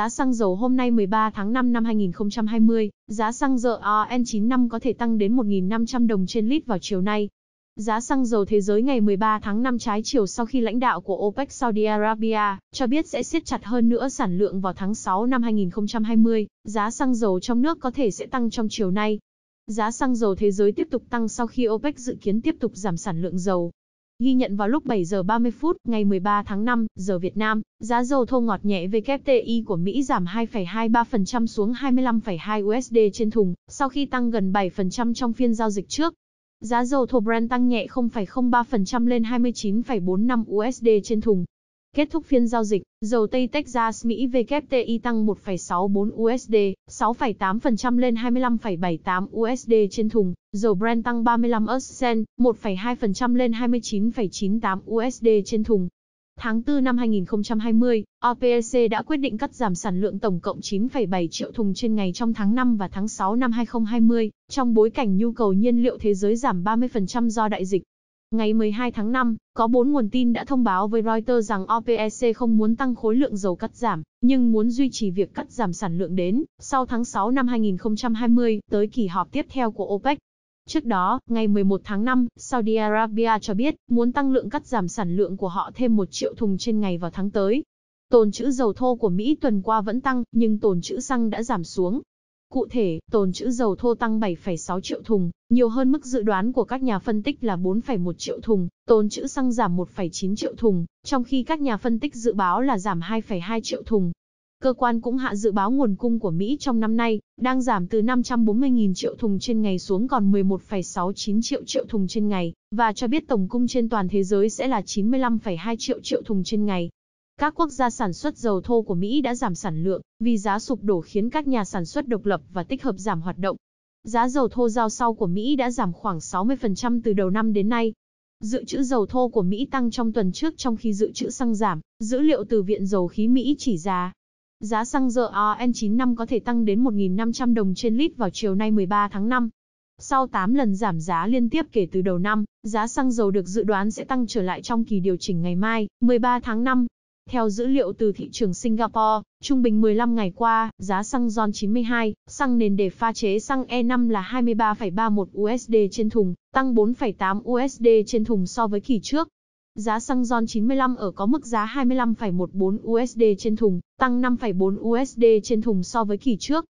Giá xăng dầu hôm nay 13 tháng 5 năm 2020, giá xăng dầu RN95 có thể tăng đến 1.500 đồng trên lít vào chiều nay. Giá xăng dầu thế giới ngày 13 tháng 5 trái chiều sau khi lãnh đạo của OPEC Saudi Arabia cho biết sẽ siết chặt hơn nữa sản lượng vào tháng 6 năm 2020, giá xăng dầu trong nước có thể sẽ tăng trong chiều nay. Giá xăng dầu thế giới tiếp tục tăng sau khi OPEC dự kiến tiếp tục giảm sản lượng dầu Ghi nhận vào lúc 7 giờ 30 phút ngày 13 tháng 5 giờ Việt Nam, giá dầu thô ngọt nhẹ WTI của Mỹ giảm 2,23% xuống 25,2 USD trên thùng, sau khi tăng gần 7% trong phiên giao dịch trước. Giá dầu thô Brent tăng nhẹ 0,03% lên 29,45 USD trên thùng, Kết thúc phiên giao dịch, dầu Tây Texas Mỹ WTI tăng 1,64 USD, 6,8% lên 25,78 USD trên thùng, dầu Brent tăng 35 US cent, 1,2% lên 29,98 USD trên thùng. Tháng 4 năm 2020, OPEC đã quyết định cắt giảm sản lượng tổng cộng 9,7 triệu thùng trên ngày trong tháng 5 và tháng 6 năm 2020, trong bối cảnh nhu cầu nhiên liệu thế giới giảm 30% do đại dịch. Ngày 12 tháng 5, có 4 nguồn tin đã thông báo với Reuters rằng OPEC không muốn tăng khối lượng dầu cắt giảm, nhưng muốn duy trì việc cắt giảm sản lượng đến sau tháng 6 năm 2020 tới kỳ họp tiếp theo của OPEC. Trước đó, ngày 11 tháng 5, Saudi Arabia cho biết muốn tăng lượng cắt giảm sản lượng của họ thêm 1 triệu thùng trên ngày vào tháng tới. Tồn trữ dầu thô của Mỹ tuần qua vẫn tăng, nhưng tồn trữ xăng đã giảm xuống, Cụ thể, tồn trữ dầu thô tăng 7,6 triệu thùng, nhiều hơn mức dự đoán của các nhà phân tích là 4,1 triệu thùng, tồn trữ xăng giảm 1,9 triệu thùng, trong khi các nhà phân tích dự báo là giảm 2,2 triệu thùng. Cơ quan cũng hạ dự báo nguồn cung của Mỹ trong năm nay, đang giảm từ 540.000 triệu thùng trên ngày xuống còn 11,69 triệu triệu thùng trên ngày, và cho biết tổng cung trên toàn thế giới sẽ là 95,2 triệu triệu thùng trên ngày, các quốc gia sản xuất dầu thô của Mỹ đã giảm sản lượng, vì giá sụp đổ khiến các nhà sản xuất độc lập và tích hợp giảm hoạt động. Giá dầu thô giao sau của Mỹ đã giảm khoảng 60% từ đầu năm đến nay. Dự trữ dầu thô của Mỹ tăng trong tuần trước trong khi dự trữ xăng giảm, dữ liệu từ Viện Dầu khí Mỹ chỉ ra. Giá xăng dầu RN95 có thể tăng đến 1.500 đồng trên lít vào chiều nay 13 tháng 5. Sau 8 lần giảm giá liên tiếp kể từ đầu năm, giá xăng dầu được dự đoán sẽ tăng trở lại trong kỳ điều chỉnh ngày mai, 13 tháng 5, theo dữ liệu từ thị trường Singapore, trung bình 15 ngày qua, giá xăng RON 92, xăng nền để pha chế xăng E5 là 23,31 USD trên thùng, tăng 4,8 USD trên thùng so với kỳ trước. Giá xăng RON 95 ở có mức giá 25,14 USD trên thùng, tăng 5,4 USD trên thùng so với kỳ trước.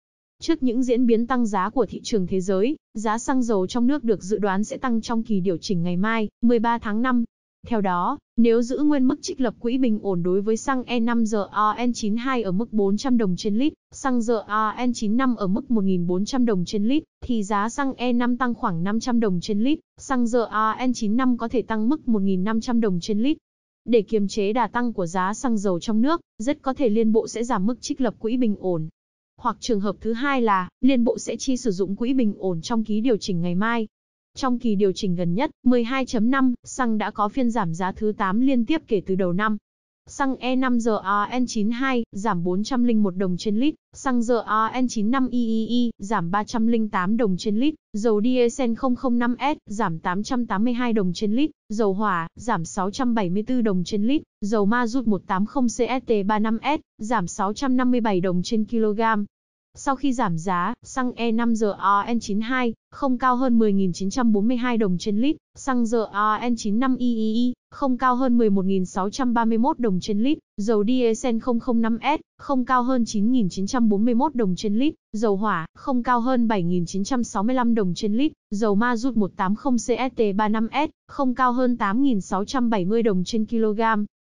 Trước những diễn biến tăng giá của thị trường thế giới, giá xăng dầu trong nước được dự đoán sẽ tăng trong kỳ điều chỉnh ngày mai, 13 tháng 5, theo đó, nếu giữ nguyên mức trích lập quỹ bình ổn đối với xăng E5 RON92 ở mức 400 đồng trên lít, xăng RON95 ở mức 1.400 đồng trên lít, thì giá xăng E5 tăng khoảng 500 đồng trên lít, xăng RON95 có thể tăng mức 1.500 đồng trên lít. Để kiềm chế đà tăng của giá xăng dầu trong nước, rất có thể liên bộ sẽ giảm mức trích lập quỹ bình ổn. Hoặc trường hợp thứ hai là, liên bộ sẽ chi sử dụng quỹ bình ổn trong ký điều chỉnh ngày mai, trong kỳ điều chỉnh gần nhất, 12.5, xăng đã có phiên giảm giá thứ 8 liên tiếp kể từ đầu năm. Xăng E5 ron 92 giảm 401 đồng trên lít, xăng ron 95 EEE giảm 308 đồng trên lít, dầu diesel 005S giảm 882 đồng trên lít, dầu hỏa giảm 674 đồng trên lít, dầu ma rút 180 CST35S giảm 657 đồng trên kg, sau khi giảm giá, xăng E5 RON92 không cao hơn 10.942 đồng trên lít, xăng RON95EEE không cao hơn 11.631 đồng trên lít, dầu diesel 005S không cao hơn 9.941 đồng trên lít, dầu hỏa không cao hơn 7.965 đồng trên lít, dầu ma rút 180 CST35S không cao hơn 8.670 đồng trên kg,